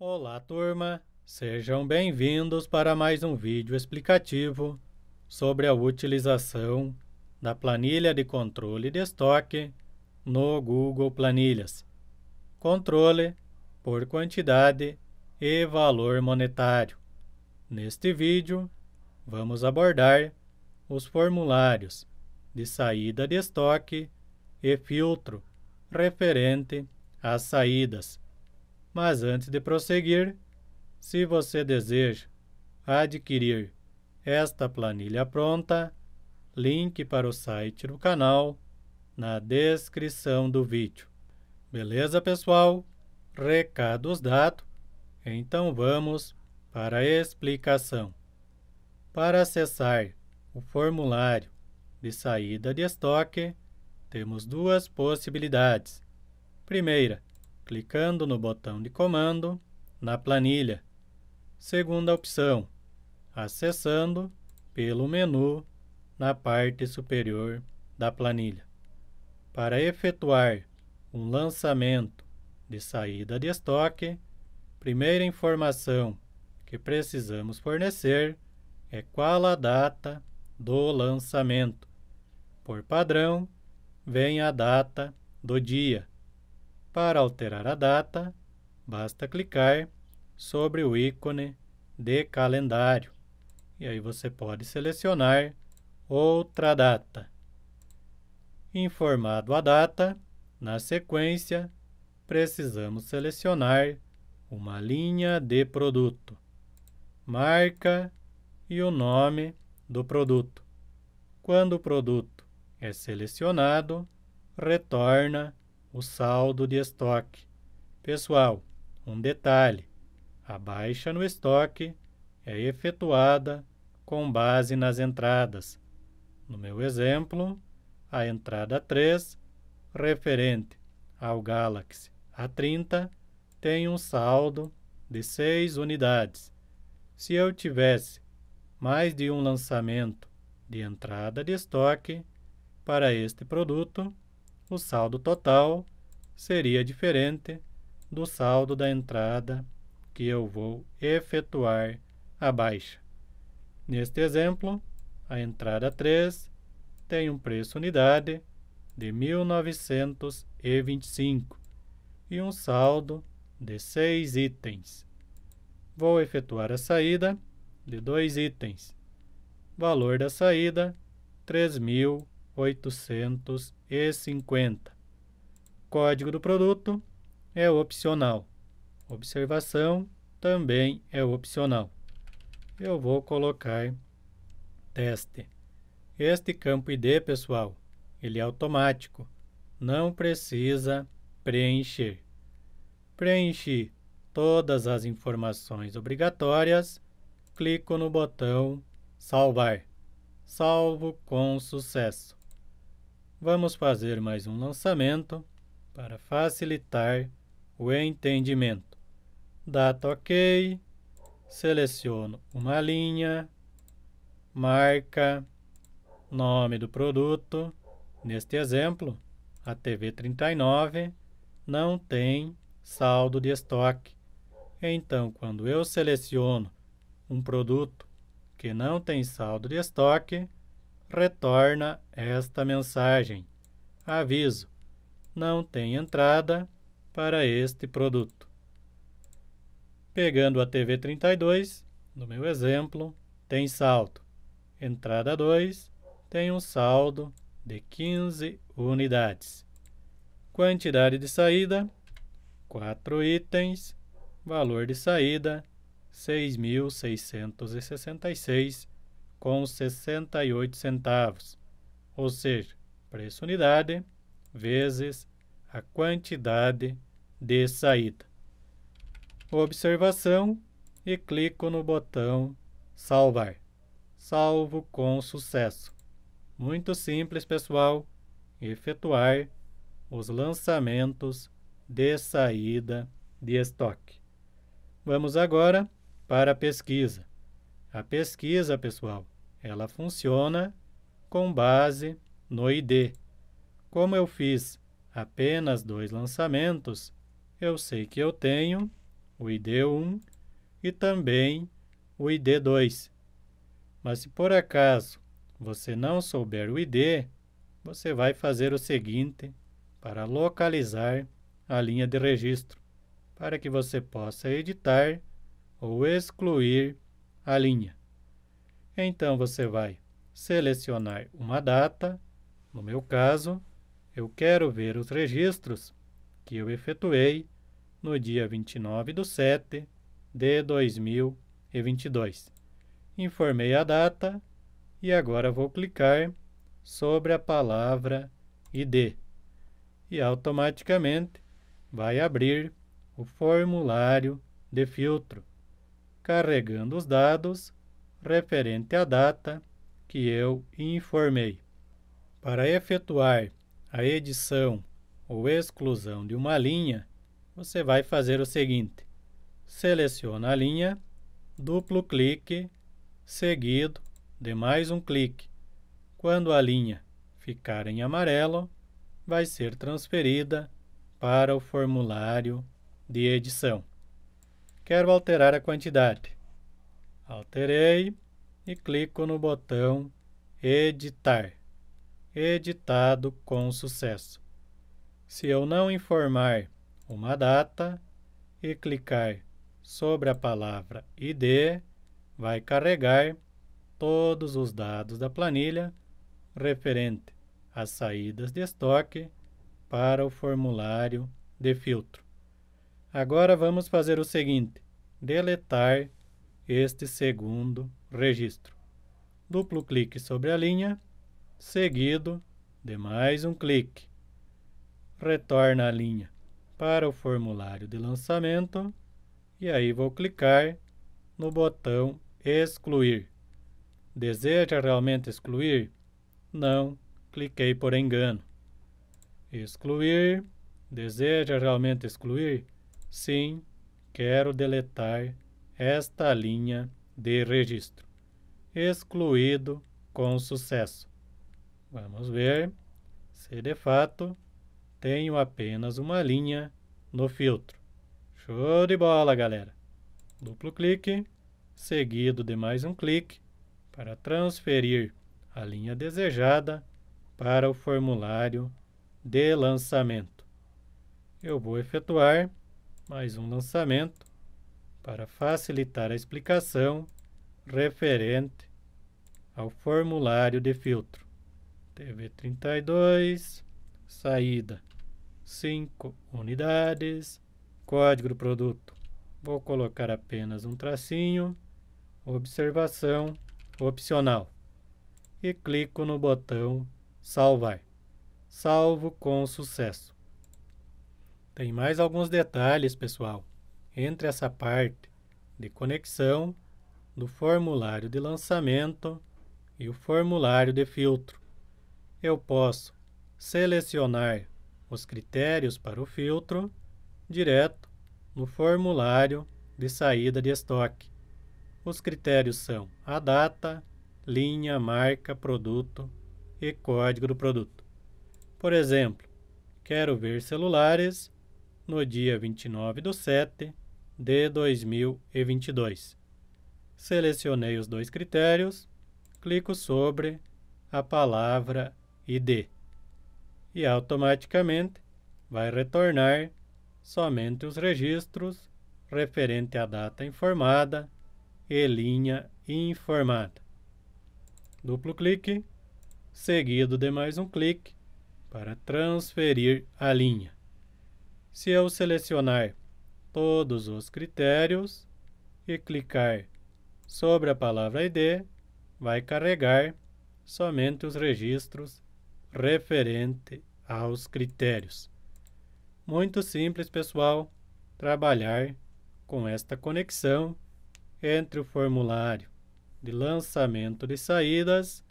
Olá, turma! Sejam bem-vindos para mais um vídeo explicativo sobre a utilização da planilha de controle de estoque no Google Planilhas. Controle por quantidade e valor monetário. Neste vídeo, vamos abordar os formulários de saída de estoque e filtro referente às saídas mas antes de prosseguir, se você deseja adquirir esta planilha pronta, link para o site do canal na descrição do vídeo. Beleza, pessoal? Recados dados. Então vamos para a explicação. Para acessar o formulário de saída de estoque, temos duas possibilidades. Primeira, clicando no botão de comando na planilha. Segunda opção, acessando pelo menu na parte superior da planilha. Para efetuar um lançamento de saída de estoque, primeira informação que precisamos fornecer é qual a data do lançamento. Por padrão, vem a data do dia. Para alterar a data, basta clicar sobre o ícone de calendário. E aí você pode selecionar outra data. Informado a data, na sequência, precisamos selecionar uma linha de produto, marca e o nome do produto. Quando o produto é selecionado, retorna o saldo de estoque. Pessoal, um detalhe: a baixa no estoque é efetuada com base nas entradas. No meu exemplo, a entrada 3, referente ao Galaxy A30, tem um saldo de 6 unidades. Se eu tivesse mais de um lançamento de entrada de estoque para este produto, o saldo total seria diferente do saldo da entrada que eu vou efetuar a baixa. Neste exemplo, a entrada 3 tem um preço unidade de 1925 e um saldo de 6 itens. Vou efetuar a saída de 2 itens. Valor da saída 3.000 850. Código do produto é opcional. Observação também é opcional. Eu vou colocar teste. Este campo ID, pessoal, ele é automático. Não precisa preencher. Preenchi todas as informações obrigatórias, clico no botão Salvar. Salvo com sucesso vamos fazer mais um lançamento para facilitar o entendimento. Data OK, seleciono uma linha, marca, nome do produto. Neste exemplo, a TV 39 não tem saldo de estoque. Então, quando eu seleciono um produto que não tem saldo de estoque, retorna esta mensagem: Aviso: não tem entrada para este produto. Pegando a TV 32, no meu exemplo, tem saldo. Entrada 2 tem um saldo de 15 unidades. Quantidade de saída: 4 itens. Valor de saída: 6.666 com 68 centavos, ou seja, preço unidade vezes a quantidade de saída. Observação e clico no botão salvar. Salvo com sucesso. Muito simples, pessoal, efetuar os lançamentos de saída de estoque. Vamos agora para a pesquisa. A pesquisa, pessoal, ela funciona com base no ID. Como eu fiz apenas dois lançamentos, eu sei que eu tenho o ID1 e também o ID2. Mas se por acaso você não souber o ID, você vai fazer o seguinte para localizar a linha de registro, para que você possa editar ou excluir a linha. Então você vai selecionar uma data, no meu caso, eu quero ver os registros que eu efetuei no dia 29 de 7 de 2022. Informei a data e agora vou clicar sobre a palavra ID e automaticamente vai abrir o formulário de filtro carregando os dados referente à data que eu informei. Para efetuar a edição ou exclusão de uma linha, você vai fazer o seguinte: seleciona a linha, duplo clique, seguido de mais um clique. Quando a linha ficar em amarelo, vai ser transferida para o formulário de edição. Quero alterar a quantidade. Alterei e clico no botão Editar. Editado com sucesso. Se eu não informar uma data e clicar sobre a palavra ID, vai carregar todos os dados da planilha referente às saídas de estoque para o formulário de filtro. Agora vamos fazer o seguinte: deletar este segundo registro. Duplo clique sobre a linha, seguido de mais um clique. Retorna a linha para o formulário de lançamento e aí vou clicar no botão excluir. Deseja realmente excluir? Não, cliquei por engano. Excluir. Deseja realmente excluir? Sim, quero deletar esta linha de registro. Excluído com sucesso. Vamos ver se de fato tenho apenas uma linha no filtro. Show de bola, galera! Duplo clique, seguido de mais um clique para transferir a linha desejada para o formulário de lançamento. Eu vou efetuar mais um lançamento para facilitar a explicação referente ao formulário de filtro. TV32, saída 5 unidades, código do produto. Vou colocar apenas um tracinho, observação opcional e clico no botão salvar. Salvo com sucesso. Tem mais alguns detalhes, pessoal, entre essa parte de conexão do formulário de lançamento e o formulário de filtro. Eu posso selecionar os critérios para o filtro direto no formulário de saída de estoque. Os critérios são a data, linha, marca, produto e código do produto. Por exemplo, quero ver celulares no dia 29 do 7 de 2022. Selecionei os dois critérios, clico sobre a palavra ID e automaticamente vai retornar somente os registros referente à data informada e linha informada. Duplo clique, seguido de mais um clique para transferir a linha. Se eu selecionar todos os critérios e clicar sobre a palavra ID, vai carregar somente os registros referente aos critérios. Muito simples, pessoal, trabalhar com esta conexão entre o formulário de lançamento de saídas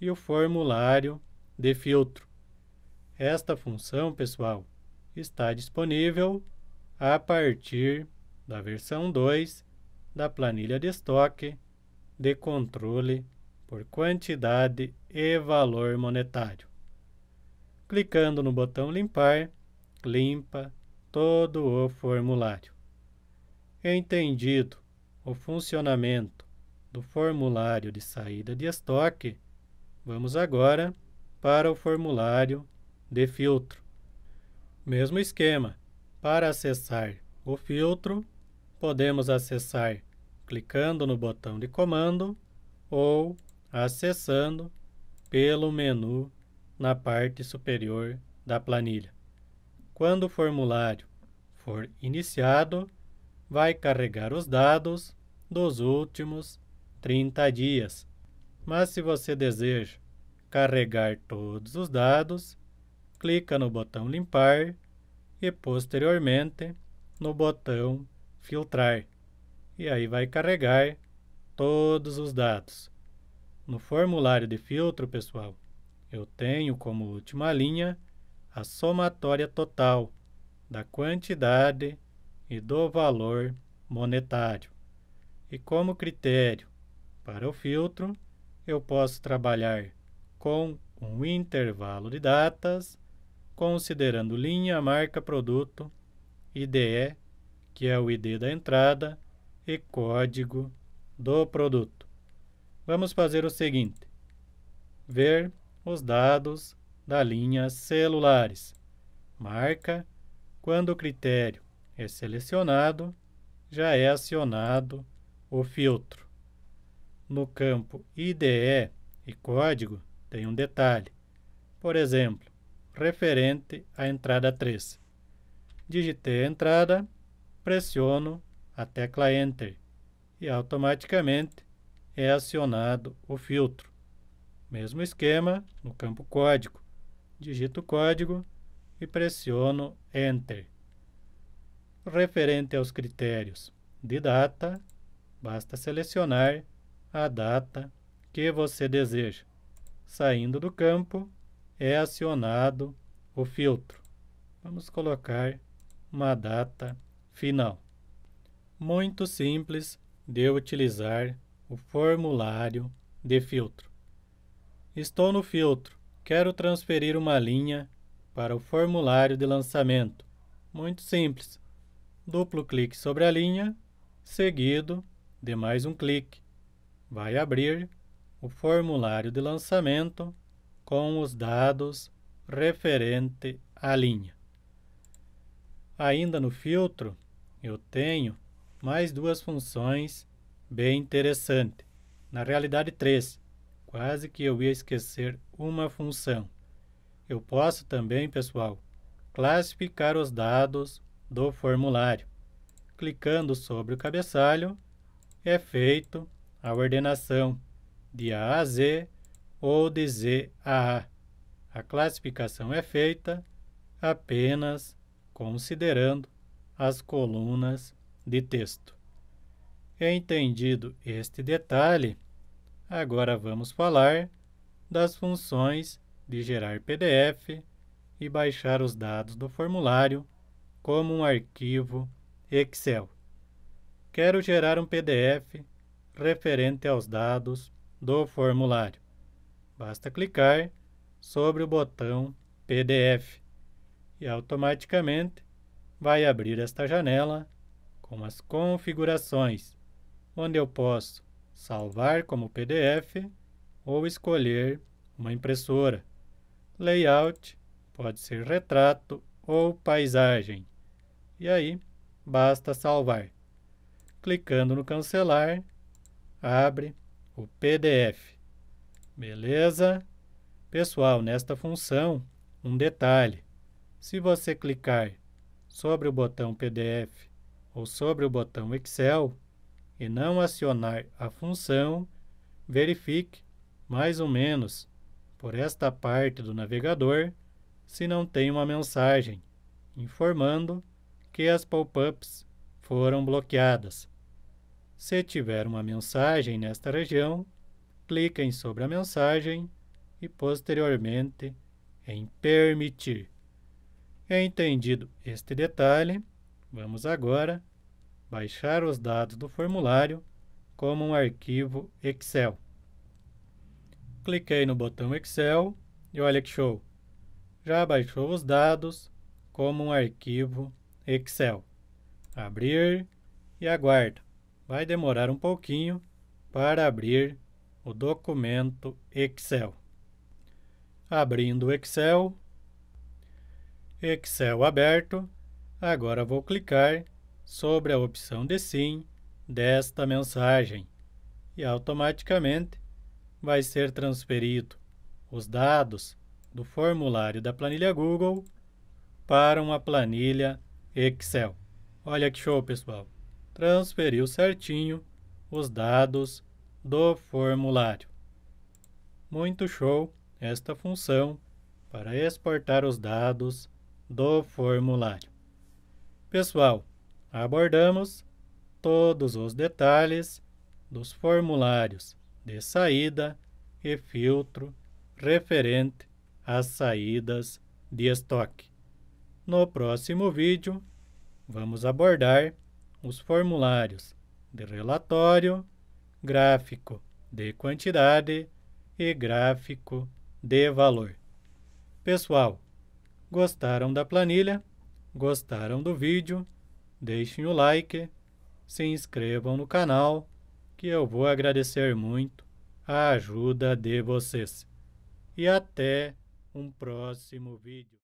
e o formulário de filtro. Esta função, pessoal, está disponível a partir da versão 2 da planilha de estoque de controle por quantidade e valor monetário. Clicando no botão Limpar, limpa todo o formulário. Entendido o funcionamento do formulário de saída de estoque, vamos agora para o formulário de filtro. Mesmo esquema. Para acessar o filtro, podemos acessar clicando no botão de comando ou acessando pelo menu na parte superior da planilha. Quando o formulário for iniciado, vai carregar os dados dos últimos 30 dias. Mas se você deseja carregar todos os dados, clica no botão Limpar e posteriormente no botão Filtrar. E aí vai carregar todos os dados. No formulário de filtro, pessoal, eu tenho como última linha a somatória total da quantidade e do valor monetário. E como critério para o filtro, eu posso trabalhar com um intervalo de datas considerando linha, marca, produto, IDE, que é o ID da entrada, e código do produto. Vamos fazer o seguinte: ver os dados da linha celulares. Marca, quando o critério é selecionado, já é acionado o filtro. No campo IDE e código, tem um detalhe. Por exemplo, referente à entrada 3. Digitei a entrada, pressiono a tecla Enter e automaticamente é acionado o filtro. Mesmo esquema no campo código. Digito o código e pressiono Enter. Referente aos critérios de data, basta selecionar a data que você deseja. Saindo do campo, é acionado o filtro. Vamos colocar uma data final. Muito simples de utilizar o formulário de filtro. Estou no filtro. Quero transferir uma linha para o formulário de lançamento. Muito simples. Duplo clique sobre a linha, seguido de mais um clique. Vai abrir o formulário de lançamento com os dados referente à linha. Ainda no filtro, eu tenho mais duas funções bem interessantes. Na realidade, três. Quase que eu ia esquecer uma função. Eu posso também, pessoal, classificar os dados do formulário. Clicando sobre o cabeçalho, é feito a ordenação de A a Z ou dizer a. Ah, a classificação é feita apenas considerando as colunas de texto. Entendido este detalhe, agora vamos falar das funções de gerar PDF e baixar os dados do formulário como um arquivo Excel. Quero gerar um PDF referente aos dados do formulário. Basta clicar sobre o botão PDF e automaticamente vai abrir esta janela com as configurações, onde eu posso salvar como PDF ou escolher uma impressora. Layout pode ser retrato ou paisagem. E aí, basta salvar. Clicando no cancelar, abre o PDF. Beleza? Pessoal, nesta função, um detalhe. Se você clicar sobre o botão PDF ou sobre o botão Excel e não acionar a função, verifique, mais ou menos, por esta parte do navegador, se não tem uma mensagem informando que as pop-ups foram bloqueadas. Se tiver uma mensagem nesta região, cliquem sobre a mensagem e, posteriormente, em Permitir. Entendido este detalhe, vamos agora baixar os dados do formulário como um arquivo Excel. Cliquei no botão Excel e olha que show! Já baixou os dados como um arquivo Excel. Abrir e aguardo. Vai demorar um pouquinho para abrir o documento Excel. Abrindo o Excel, Excel aberto, agora vou clicar sobre a opção de sim desta mensagem e automaticamente vai ser transferido os dados do formulário da planilha Google para uma planilha Excel. Olha que show, pessoal! Transferiu certinho os dados do formulário. Muito show esta função para exportar os dados do formulário. Pessoal, abordamos todos os detalhes dos formulários de saída e filtro referente às saídas de estoque. No próximo vídeo, vamos abordar os formulários de relatório gráfico de quantidade e gráfico de valor. Pessoal, gostaram da planilha? Gostaram do vídeo? Deixem o like, se inscrevam no canal, que eu vou agradecer muito a ajuda de vocês. E até um próximo vídeo.